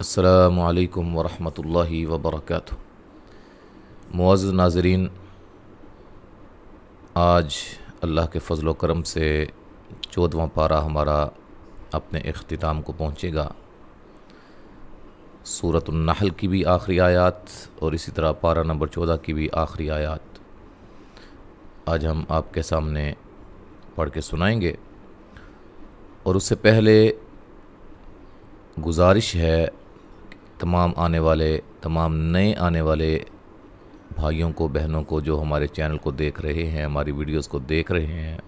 असलकम वरहमल वबरक मुआज़ नाजरीन आज अल्लाह के फ़जल करम से चौदवा पारा हमारा अपने अख्ताम को पहुँचेगा सूरत की भी आखिरी आयात और इसी तरह पारा नंबर चौदह की भी आखिरी आयात आज हम आपके सामने पढ़ के सुनाएँगे और उससे पहले गुजारिश है तमाम आने वाले तमाम नए आने वाले भाइयों को बहनों को जो हमारे चैनल को देख रहे हैं हमारी वीडियोस को देख रहे हैं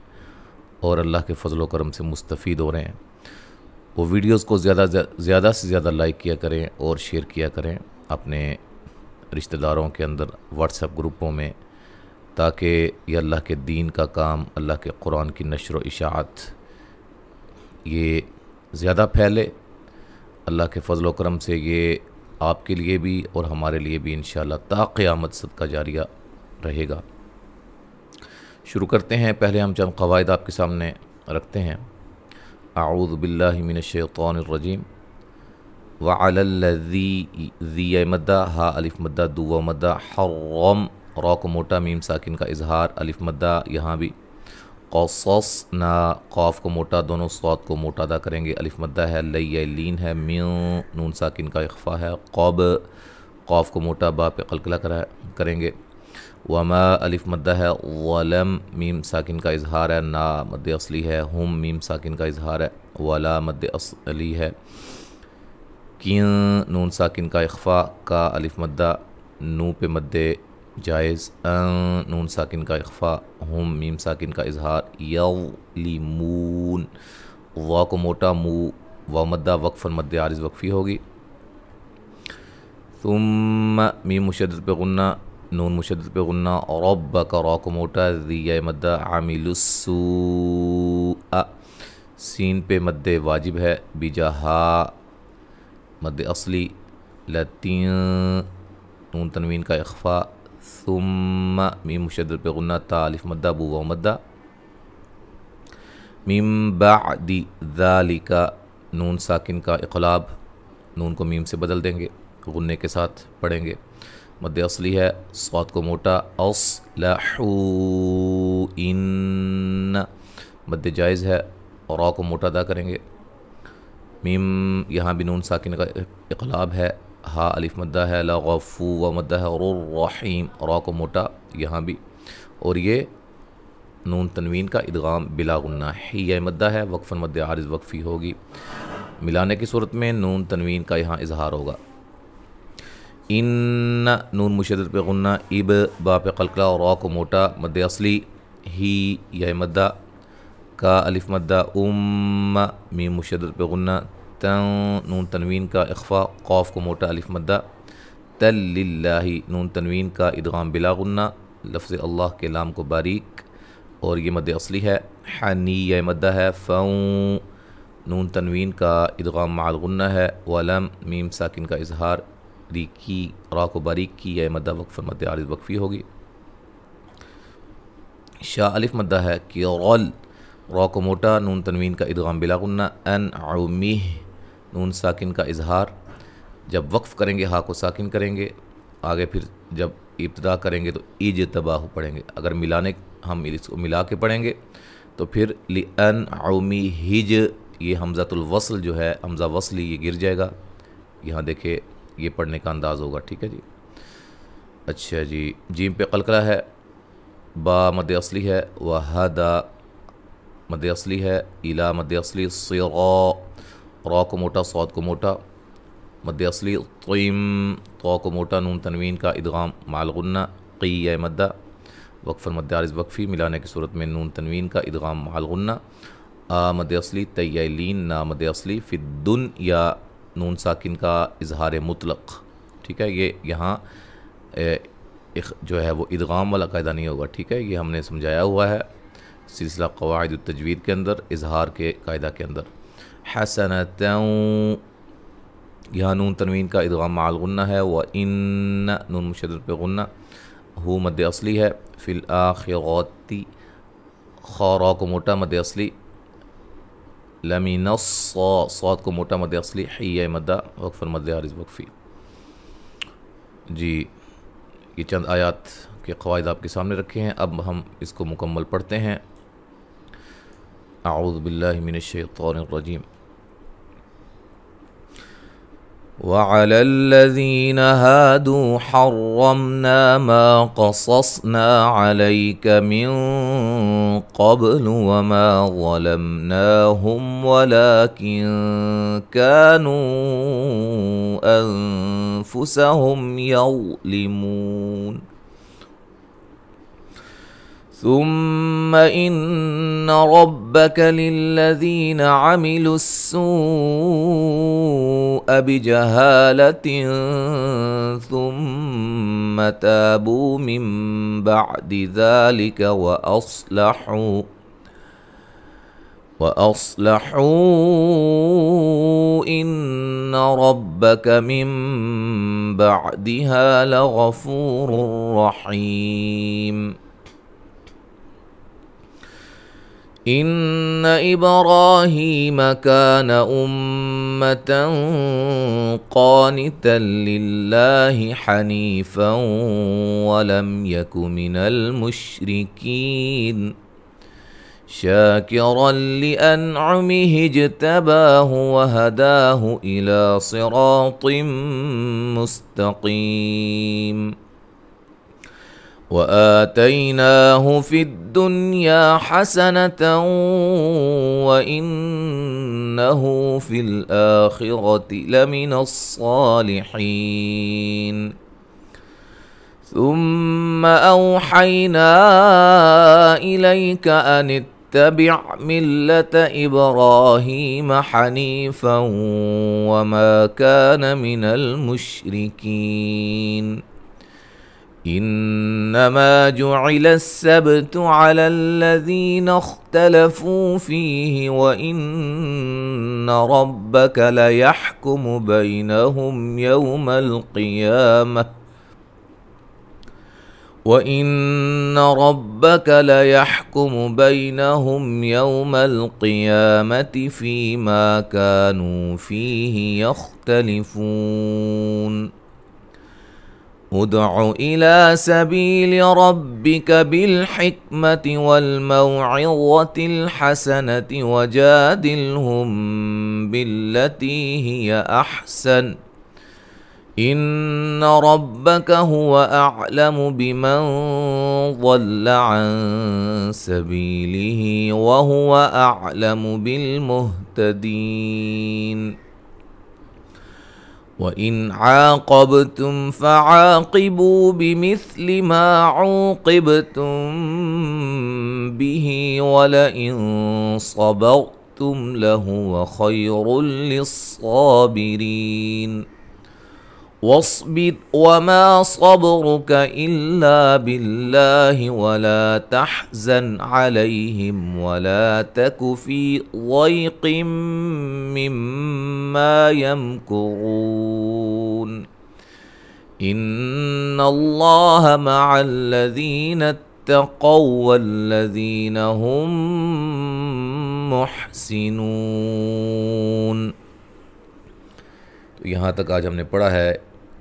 और अल्लाह के फजल करम से मुस्तफ़ीद हो रहे हैं वो वीडियोस को ज़्यादा ज़्यादा से ज़्यादा लाइक किया करें और शेयर किया करें अपने रिश्तेदारों के अंदर व्हाट्सएप ग्रुपों में ताकि ये अल्लाह के दीन का काम अल्लाह के कुरान की नशर इशात ये ज़्यादा फैले अल्लाह के फजल करम से ये आपके लिए भी और हमारे लिए भी इन शाक़्यामत सदका जारिया रहेगा शुरू करते हैं पहले हम चंद कवायद आपके सामने रखते हैं आऊदबिल्लिमिनशौनरजीम वलजी मद्दा हा अलिफ मद्दा दुआ मद्दा हम रॉक मोटा मीम साकिन का इजहार अलिफ मद्दा यहाँ भी ना कौफ को मोटा दोनों सौत को मोटा अदा करेंगे अलिफ मद्दा है लई लीन है म्यू नून साकिन का अखफ़ा है कौब कौफ को मोटा बाप कलकला करा करेंगे वमा अलिफ मद्दा है वलम मीम साकिन का इजहार है ना मद असली है हम मीम साकिन का इजहार है वला मद असली है क्यों नून साकिन का अखफ़ा का अलिफ मद्दा नू पे मद्दे जायज़ अं, नून साकिन का अखफ़ा हम मीम साकिन का इजहार यून वा को मोटा मू व मद्दा वक्फ़न मद आरज़ वक्फ़ी होगी तुम मीम मुशद पे गन्ना नून मुशद पे गन्ना और अब का रॉ को मोटा रिया मद्द आमिलसू सीन पे मद वाजिब है बिजहा मद असली लतीन नून तनवीन का अखफ़ा मीम मुशद पे गुन्ना तालिफ मद्दा बुआ मद्दा मीम बादी दालिका नून साकिन का इकलाब नून को मीम से बदल देंगे गुन्ने के साथ पढ़ेंगे मद असली है स्वाद को मोटा अस इन मद जायज़ है और को मोटा अदा करेंगे मीम यहाँ भी नून साकिन का इकलाब है हा अलिफ मद्दा है ला गफ़ू व मद्दा है रहीम रा को मोटा यहाँ भी और ये नून तनवीन का इदगाम बिलागुन्ना ही यह मद्दा है वक्फ़न मद आरज वक्फ़ी होगी मिलाने की सूरत में नून तनवीन का यहाँ इजहार होगा इन नून मुशद पे गन्ना इब बाप कलकला और को मोटा मद असली ही यह मद्दा का अलिफ मद्दा उम मी मुशद पे गन्ना तन नून तनवीन का अखफ़ा खौफ को मोटा अलिफ मद्दा तल्लाही नून तनवीन का इदगाम बिलागन्ना लफ्ज़ अल्लाह के लाम को बारीक और ये मद असली है हनी यह मद्दा है फ़ों नून तनवीन का इदगाम मालगन्ना है वलम मीम साकिन का इजहार रीकी रा को बारीक की यह मद्दा वक्फ़ मद आरज वक्फ़ी होगी शाह अलिफ मद्दा है कि रॉल रॉ को मोटा नून तनवीन का इदगाम बिलागन्ना अन अमीह नून साकिन का इजहार जब वक्फ़ करेंगे हा को साकिन करेंगे आगे फिर जब इब्तदा करेंगे तो ईज तबाह पढ़ेंगे अगर मिलाने हम इसको मिला के पढ़ेंगे तो फिर ली अन अमी हिज ये हमज़ातुलवसल जो है हमज़ा वसली ये गिर जाएगा यहाँ देखे ये पढ़ने का अंदाज़ होगा ठीक है जी अच्छा जी जीम पे कलकला है बा मद असली है दा मद असली है इला मद असली सिगा रॉ को मोटा सौद को मोटा मद असली तयम तो को मोटा नून तनवीन का इदगाम मालगुन्ना की मद्दा वक्फ़ मदारज वक्फ़ी मिलाने की सूरत में नून तनवीन का इदगाम मालगुन्ना आ मद असली तयलिन ना मद असली फ़िद्दन या नून साकिन का इजहार मुतलक ठीक है ये यहाँ जो है वो इदगाम वाला कायदा नहीं होगा ठीक है ये हमने समझाया हुआ है सिलसिला कवायद तजवीद के अंदर इजहार के कायदा के अंदर हसनत यहाँ नून तनवीन का इदगाम मालगन्ना है व इन नून मुशद पे हु मद असली है फिल आखिरती खौरा को मोटा मद असली लमीन सौत को मोटा मद असली है मदा वक्फर मद हारिज वक्फ़ी जी ये चंद आयात के कवायद आपके सामने रखे हैं अब हम इसको मुकम्मल पढ़ते हैं आउज़बिल्लिमिनशरजीम وعلى الذين هادوا حرمنا ما قصصنا عليك من قبل وما ظلمناهم ولكن كانوا انفسهم يظلمون ثم ان ربك للذين عملوا السوء بجهاله ثم تابوا من بعد ذلك واصلحوا واصلحوا ان ربك من بعدها لغفور رحيم ان ابراهيم كان امه قانتا لله حنيفا ولم يك من المشركين شاكرا لانعمه اجتباه وهداه الى صراط مستقيم واتيناه في الدنيا حسنه وانه في الاخره لمن الصالحين ثم اوحينا اليك ان اتبع مله ابراهيم حنيفا وما كان من المشركين انما جعل السبت على الذين اختلفوا فيه وان ربك ليحكم بينهم يوم القيامه وان ربك ليحكم بينهم يوم القيامه فيما كانوا فيه يختلفون ادع الى سبيل ربك بالحكمه والموعظه الحسنه وجادلهم بالتي هي احسن ان ربك هو اعلم بمن ضل عن سبيله وهو اعلم بالمهتدين وان عاقبتم فعاقبوا بمثل ما عوقبتم به ولئن صبرتم لهو خير للصابرين واصبر وما صبرك الا بالله ولا تحزن عليهم ولا تك في ضيق مما يمكرون ان الله مع الذين اتقوا والذين هم محسنون یہاں تک آج ہم نے پڑھا ہے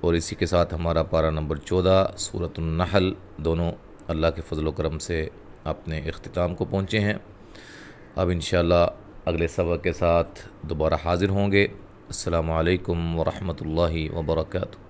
और इसी के साथ हमारा पारा नंबर चौदह सूरत नहल दोनों अल्लाह के फजल करम से अपने अख्ताम को पहुँचे हैं अब इन अगले सबक के साथ दोबारा हाज़िर होंगे अल्लाम वरहल वर्का